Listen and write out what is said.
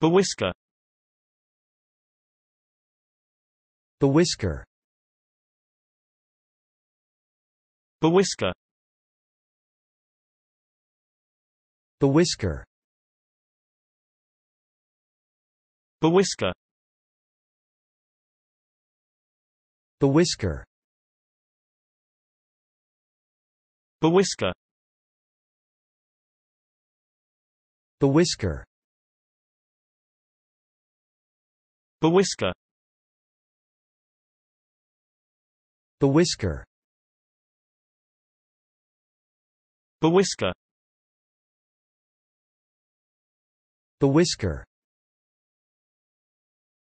Bewhisker Bewhisker Bewhisker Bewhisker Bewhisker Bewhisker Bewhisker Bewhisker Bewhisker Bewhisker Bewhisker Bewhisker